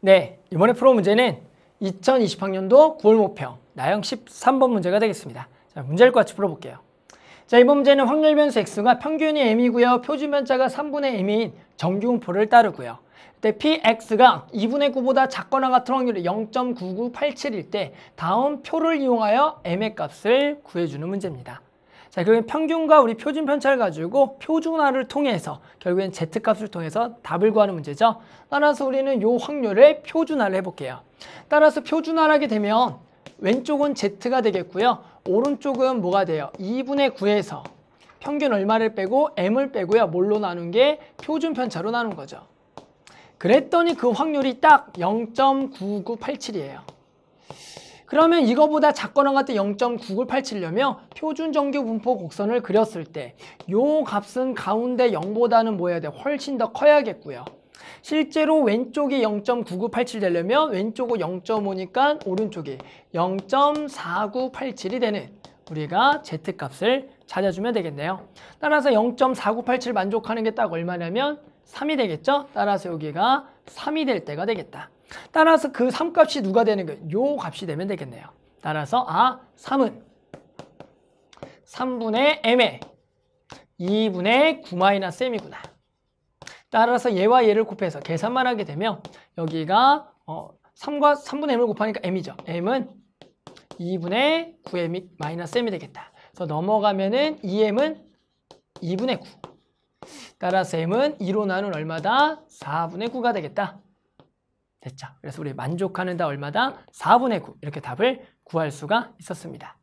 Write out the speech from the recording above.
네, 이번에 프로 문제는 2020학년도 9월 목표 나형 13번 문제가 되겠습니다. 자, 문제를 같이 풀어볼게요. 자, 이번 문제는 확률 변수 x가 평균이 m이고요. 표준 변자가 3분의 m인 정규분포를 따르고요. 때 px가 2분의 9보다 작거나 같은 확률이 0.9987일 때 다음 표를 이용하여 m의 값을 구해주는 문제입니다. 자, 결국엔 평균과 우리 표준 편차를 가지고 표준화를 통해서 결국엔 z값을 통해서 답을 구하는 문제죠. 따라서 우리는 요 확률을 표준화를 해볼게요. 따라서 표준화를 하게 되면 왼쪽은 z가 되겠고요. 오른쪽은 뭐가 돼요? 2분의 9에서 평균 얼마를 빼고 m을 빼고요. 뭘로 나눈 게 표준 편차로 나눈 거죠. 그랬더니 그 확률이 딱 0.9987이에요. 그러면 이거보다 작거나 같은 0.9를 8치려면 표준 정규 분포 곡선을 그렸을 때 요 값은 가운데 0보다는 뭐 해야 돼? 훨씬 더 커야겠고요. 실제로 왼쪽이 0.9987 되려면 왼쪽은 0.5니까 오른쪽이 0.4987이 되는 우리가 z값을 찾아주면 되겠네요. 따라서 0.4987 만족하는 게 딱 얼마냐면 3이 되겠죠? 따라서 여기가 3이 될 때가 되겠다. 따라서 그 3값이 누가 되는 거예요? 요 값이 되면 되겠네요. 따라서 아 3은 3분의 m에 2분의 9 마이너스 m이구나. 따라서 얘와 얘를 곱해서 계산만 하게 되면 여기가 어, 3과 3분의 m을 곱하니까 m이죠. m은 2분의 9m 마이너스 m이 되겠다. 그래서 넘어가면은 2m은 2분의 9. 따라서 m은 2로 나눈 얼마다? 4분의 9가 되겠다. 됐죠? 그래서 우리 만족하는 다 얼마다? 4분의 9 이렇게 답을 구할 수가 있었습니다.